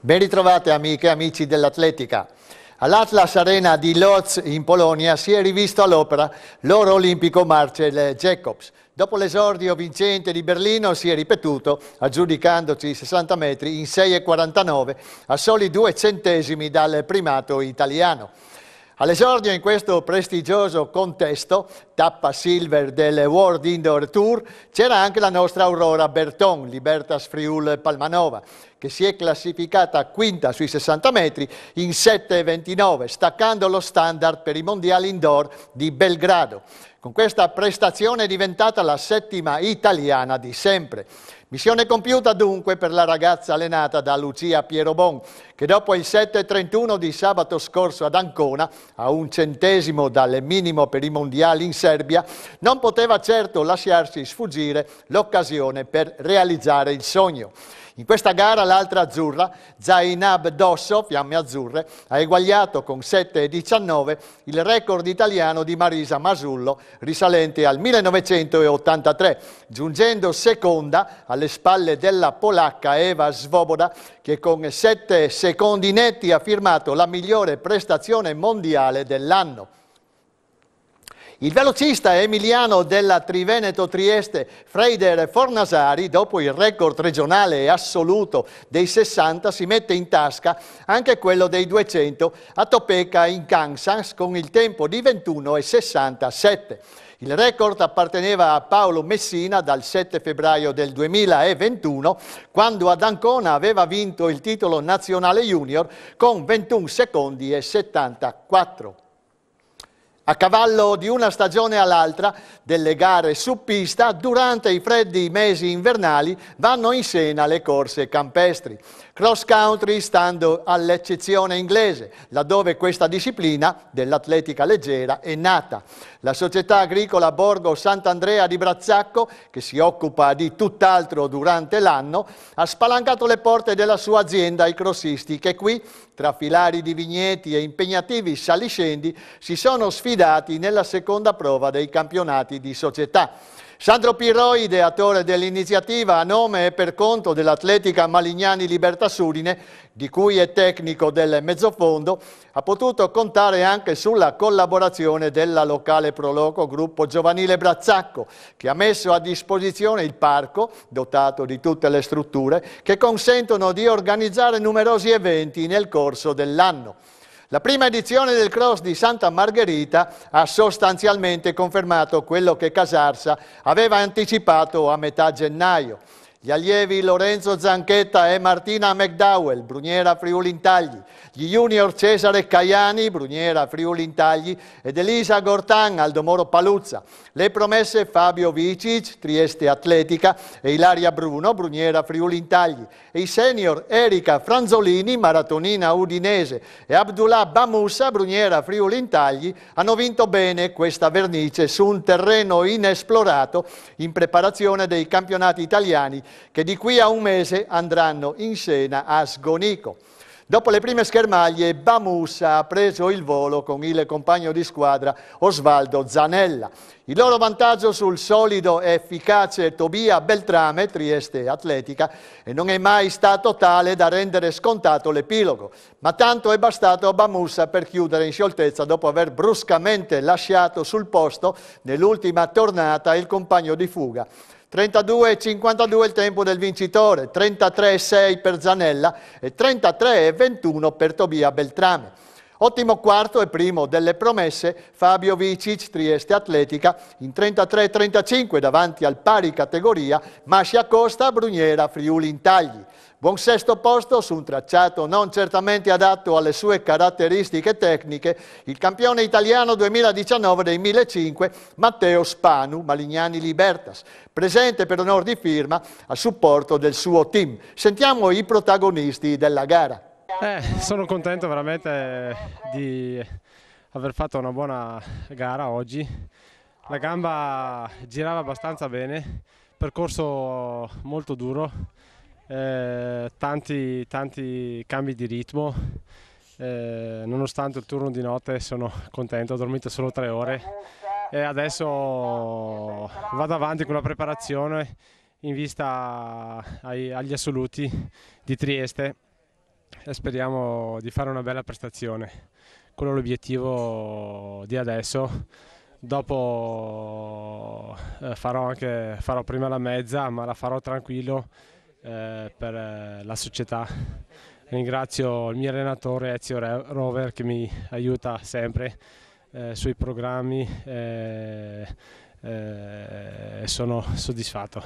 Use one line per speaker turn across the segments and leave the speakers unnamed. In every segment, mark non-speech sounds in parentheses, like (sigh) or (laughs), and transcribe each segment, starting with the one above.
Ben ritrovate amiche e amici dell'Atletica. All'Atlas Arena di Lodz in Polonia si è rivisto all'opera l'oro olimpico Marcel Jacobs. Dopo l'esordio vincente di Berlino si è ripetuto, aggiudicandoci 60 metri in 6,49 a soli due centesimi dal primato italiano. All'esordio in questo prestigioso contesto, tappa silver del World Indoor Tour, c'era anche la nostra Aurora Berton, Libertas Friul Palmanova, che si è classificata quinta sui 60 metri in 7,29, staccando lo standard per i mondiali indoor di Belgrado. Con questa prestazione è diventata la settima italiana di sempre. Missione compiuta dunque per la ragazza allenata da Lucia Pierobon, che dopo il 7.31 di sabato scorso ad Ancona, a un centesimo dal minimo per i mondiali in Serbia, non poteva certo lasciarsi sfuggire l'occasione per realizzare il sogno. In questa gara l'altra azzurra, Zainab Dosso, Fiamme Azzurre, ha eguagliato con 7,19 il record italiano di Marisa Masullo risalente al 1983, giungendo seconda alle spalle della polacca Eva Svoboda che con 7 secondi netti ha firmato la migliore prestazione mondiale dell'anno. Il velocista emiliano della Triveneto Trieste, Freider Fornasari, dopo il record regionale assoluto dei 60, si mette in tasca anche quello dei 200 a Topeka in Kansas con il tempo di 21,67. Il record apparteneva a Paolo Messina dal 7 febbraio del 2021, quando ad Ancona aveva vinto il titolo nazionale junior con 21 secondi e 74. A cavallo di una stagione all'altra, delle gare su pista, durante i freddi mesi invernali vanno in scena le corse campestri. Cross country stando all'eccezione inglese, laddove questa disciplina dell'atletica leggera è nata. La società agricola Borgo Sant'Andrea di Brazzacco, che si occupa di tutt'altro durante l'anno, ha spalancato le porte della sua azienda ai crossisti che qui, tra filari di vigneti e impegnativi saliscendi, si sono sfidati nella seconda prova dei campionati di società. Sandro Pirro, attore dell'iniziativa a nome e per conto dell'Atletica Malignani Libertà Libertasudine, di cui è tecnico del mezzofondo, ha potuto contare anche sulla collaborazione della locale Proloco Gruppo Giovanile Brazzacco, che ha messo a disposizione il parco, dotato di tutte le strutture, che consentono di organizzare numerosi eventi nel corso dell'anno. La prima edizione del cross di Santa Margherita ha sostanzialmente confermato quello che Casarsa aveva anticipato a metà gennaio. Gli allievi Lorenzo Zanchetta e Martina McDowell, Bruniera Friuli Intagli. Gli junior Cesare Caiani, Bruniera Friuli Intagli. Ed Elisa Gortan, Aldomoro Paluzza. Le promesse Fabio Vicic, Trieste Atletica. E Ilaria Bruno, Bruniera Friuli Intagli. E i senior Erika Franzolini, maratonina udinese. E Abdullah Bamussa, Bruniera Friuli Intagli. Hanno vinto bene questa vernice su un terreno inesplorato in preparazione dei campionati italiani che di qui a un mese andranno in scena a Sgonico. Dopo le prime schermaglie, Bamussa ha preso il volo con il compagno di squadra Osvaldo Zanella. Il loro vantaggio sul solido e efficace Tobia Beltrame, Trieste Atletica, non è mai stato tale da rendere scontato l'epilogo. Ma tanto è bastato a Bamussa per chiudere in scioltezza dopo aver bruscamente lasciato sul posto nell'ultima tornata il compagno di fuga. 32,52 il tempo del vincitore, 33,6 per Zanella e 33,21 per Tobia Beltrame. Ottimo quarto e primo delle promesse Fabio Vicic, Trieste Atletica, in 33,35 davanti al pari categoria Mascia Costa, Bruniera, Friuli Intagli. Buon sesto posto su un tracciato non certamente adatto alle sue caratteristiche tecniche, il campione italiano 2019 dei 1005 Matteo Spanu Malignani Libertas, presente per onor di firma a supporto del suo team. Sentiamo i protagonisti della gara.
Eh, sono contento veramente di aver fatto una buona gara oggi. La gamba girava abbastanza bene, percorso molto duro eh, tanti, tanti cambi di ritmo, eh, nonostante il turno di notte sono contento, ho dormito solo tre ore e adesso vado avanti con la preparazione in vista ai, agli assoluti di Trieste e speriamo di fare una bella prestazione. Quello è l'obiettivo di adesso. Dopo eh, farò, anche, farò prima la mezza, ma la farò tranquillo eh, per eh, la società. Ringrazio il mio allenatore Ezio Rover che mi aiuta sempre eh, sui programmi eh, e sono soddisfatto.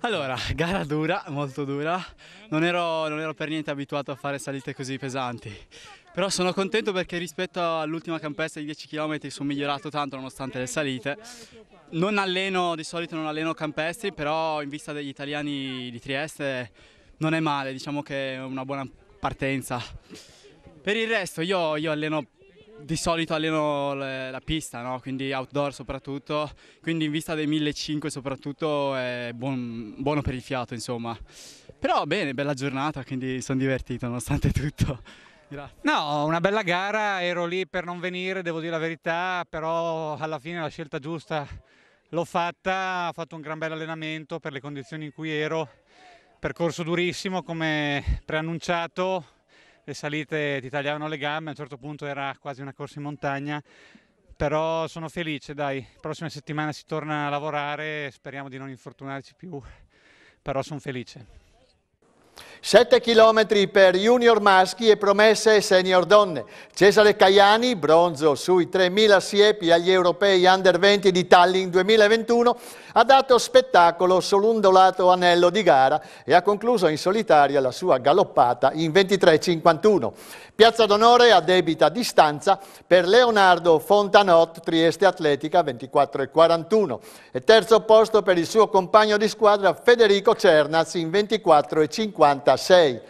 Allora, gara dura, molto dura, non ero, non ero, per niente abituato a fare salite così pesanti, però sono contento perché rispetto all'ultima campestra di 10 km sono migliorato tanto nonostante le salite non alleno, di solito non alleno campestri, però in vista degli italiani di Trieste non è male, diciamo che è una buona partenza. Per il resto io, io alleno, di solito alleno le, la pista, no? quindi outdoor soprattutto, quindi in vista dei 1500 soprattutto è buon, buono per il fiato insomma. Però bene, bella giornata, quindi sono divertito nonostante tutto. (laughs) Grazie. No, una bella gara, ero lì per non venire, devo dire la verità, però alla fine la scelta giusta L'ho fatta, ho fatto un gran bel allenamento per le condizioni in cui ero, percorso durissimo come preannunciato, le salite ti tagliavano le gambe, a un certo punto era quasi una corsa in montagna, però sono felice, dai, prossima settimana si torna a lavorare, speriamo di non infortunarci più, però sono felice.
7 km per junior maschi e promesse senior donne. Cesare Caiani, bronzo sui 3.000 siepi agli europei under 20 di Tallinn 2021, ha dato spettacolo sull'undolato anello di gara e ha concluso in solitaria la sua galoppata in 23.51. Piazza d'onore a debita distanza per Leonardo Fontanot, Trieste Atletica 24.41 e terzo posto per il suo compagno di squadra Federico Cernaz in 24.56. 6.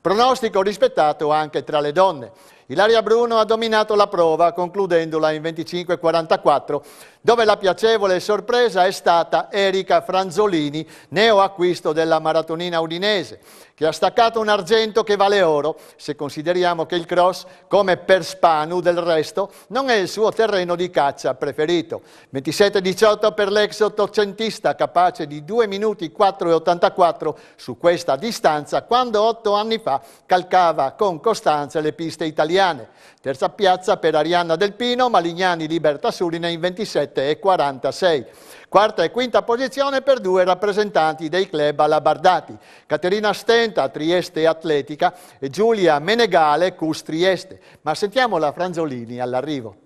Pronostico rispettato anche tra le donne. Ilaria Bruno ha dominato la prova concludendola in 25-44 dove la piacevole sorpresa è stata Erika Franzolini, neoacquisto della maratonina udinese, che ha staccato un argento che vale oro se consideriamo che il cross, come per Spanu del resto, non è il suo terreno di caccia preferito. 27-18 per l'ex ottocentista capace di 2 minuti 4,84 su questa distanza quando otto anni fa calcava con costanza le piste italiane italiane. Terza piazza per Arianna Del Pino, Malignani Libertà Surina in 27 e 46. Quarta e quinta posizione per due rappresentanti dei club alabardati, Caterina Stenta, Trieste Atletica e Giulia Menegale, Cus Trieste. Ma sentiamo la Franzolini all'arrivo.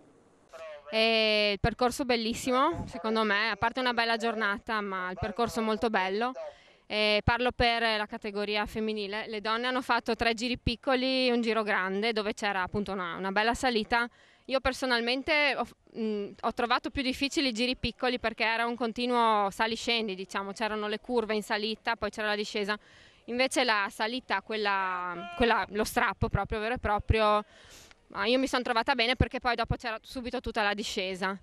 Eh, il percorso bellissimo, secondo me, a parte una bella giornata, ma il percorso molto bello eh, parlo per eh, la categoria femminile, le donne hanno fatto tre giri piccoli e un giro grande dove c'era appunto una, una, bella salita. Io personalmente ho, mh, ho, trovato più difficili i giri piccoli perché era un continuo sali-scendi, diciamo, c'erano le curve in salita, poi c'era la discesa. Invece la salita, quella, quella, lo strappo proprio vero e proprio, io mi sono trovata bene perché poi dopo c'era subito tutta la discesa.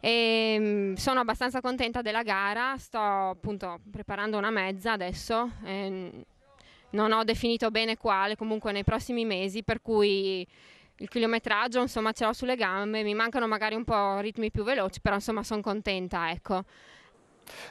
E ehm, sono abbastanza contenta della gara, sto appunto preparando una mezza adesso, ehm, non ho definito bene quale, comunque nei prossimi mesi, per cui il chilometraggio insomma ce l'ho sulle gambe, mi mancano magari un po' ritmi più veloci, però insomma sono contenta, ecco.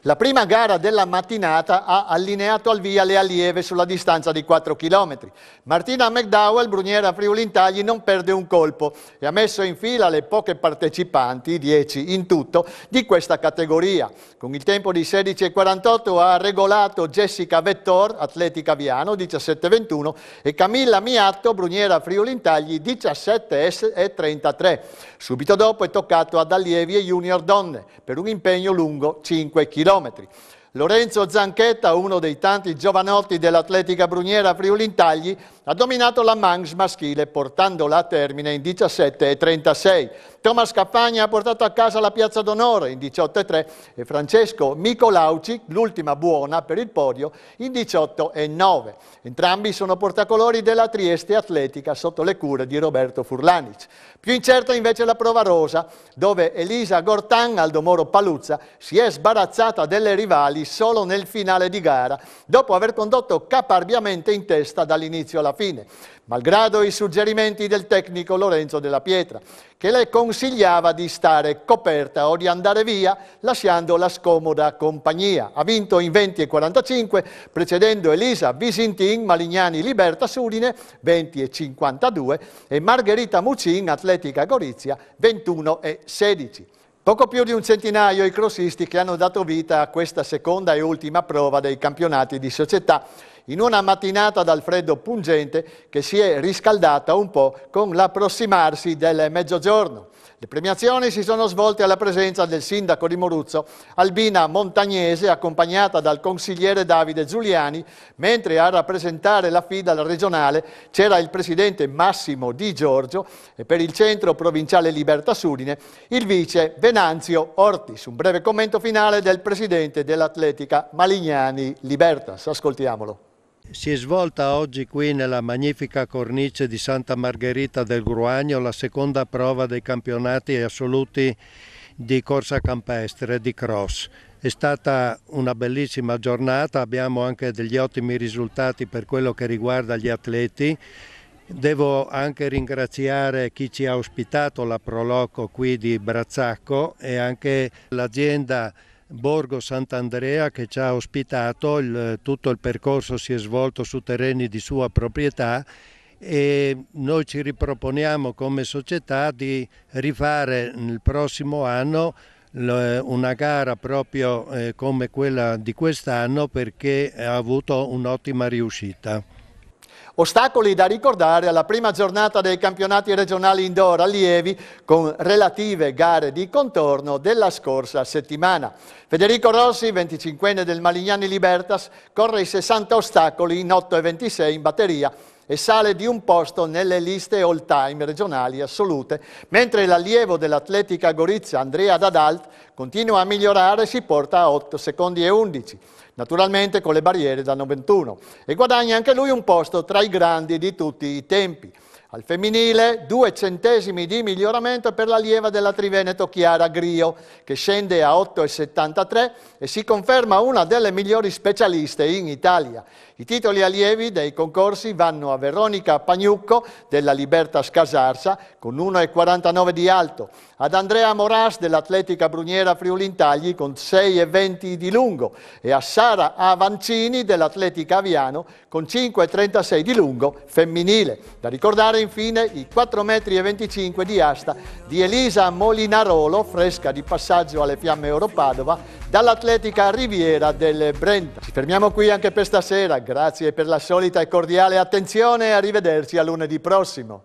La prima gara della mattinata ha allineato al via le allieve sulla distanza di 4 km. Martina McDowell, bruniera Friulintagli, non perde un colpo e ha messo in fila le poche partecipanti, 10 in tutto, di questa categoria. Con il tempo di 16.48 ha regolato Jessica Vettor, atletica Viano, 17.21 e Camilla Miatto, bruniera Friulintagli, 17.33. Subito dopo è toccato ad allievi e junior donne per un impegno lungo 5 km chilometri. Lorenzo Zanchetta, uno dei tanti giovanotti dell'Atletica Bruniera Friuli Intagli, ha dominato la Manx maschile portandola a termine in 17.36. Thomas Caffagna ha portato a casa la piazza d'onore in 18.3 e Francesco Micolauci, l'ultima buona per il podio, in 18.9. Entrambi sono portacolori della Trieste Atletica sotto le cure di Roberto Furlanic. Più incerta invece la prova rosa, dove Elisa Gortan, Aldo Moro Paluzza, si è sbarazzata delle rivali solo nel finale di gara, dopo aver condotto caparbiamente in testa dall'inizio alla fine fine, malgrado i suggerimenti del tecnico Lorenzo della Pietra, che le consigliava di stare coperta o di andare via lasciando la scomoda compagnia. Ha vinto in 20 e 45, precedendo Elisa Visintin, Malignani Liberta Surine 20 e 52 e Margherita Mucin, Atletica Gorizia 21 e 16. Poco più di un centinaio i crossisti che hanno dato vita a questa seconda e ultima prova dei campionati di società in una mattinata dal freddo pungente che si è riscaldata un po' con l'approssimarsi del mezzogiorno. Le premiazioni si sono svolte alla presenza del sindaco di Moruzzo, Albina Montagnese, accompagnata dal consigliere Davide Giuliani, mentre a rappresentare la FIDA alla regionale c'era il presidente Massimo Di Giorgio e per il centro provinciale Libertà Sudine il vice Venanzio Ortis. Un breve commento finale del presidente dell'Atletica Malignani Libertas. Ascoltiamolo. Si è svolta oggi qui nella magnifica cornice di Santa Margherita del Gruagno la seconda prova dei campionati assoluti di corsa campestre di cross. È stata una bellissima giornata, abbiamo anche degli ottimi risultati per quello che riguarda gli atleti. Devo anche ringraziare chi ci ha ospitato la Proloco qui di Brazzacco e anche l'azienda Borgo Sant'Andrea che ci ha ospitato, il, tutto il percorso si è svolto su terreni di sua proprietà e noi ci riproponiamo come società di rifare il prossimo anno una gara proprio eh, come quella di quest'anno perché ha avuto un'ottima riuscita. Ostacoli da ricordare alla prima giornata dei campionati regionali indoor allievi con relative gare di contorno della scorsa settimana. Federico Rossi, 25enne del Malignani Libertas, corre i 60 ostacoli in 8,26 in batteria e sale di un posto nelle liste all-time regionali assolute, mentre l'allievo dell'Atletica Gorizia Andrea Dadalt continua a migliorare e si porta a 8 secondi e 11 naturalmente con le barriere da 91, e guadagna anche lui un posto tra i grandi di tutti i tempi. Al femminile due centesimi di miglioramento per l'allieva della Triveneto Chiara Grio, che scende a 8,73 e si conferma una delle migliori specialiste in Italia. I titoli allievi dei concorsi vanno a Veronica Pagnucco della Liberta Scasarsa con 1,49 di alto, ad Andrea Moras dell'Atletica Bruniera Friulintagli con 6,20 di lungo e a Sara Avancini dell'Atletica Aviano con 5,36 di lungo femminile. Da ricordare infine i 4,25 m di asta di Elisa Molinarolo, fresca di passaggio alle fiamme Padova, dall'Atletica Riviera del Brenta. Ci fermiamo qui anche per stasera, grazie per la solita e cordiale attenzione e arrivederci a lunedì prossimo.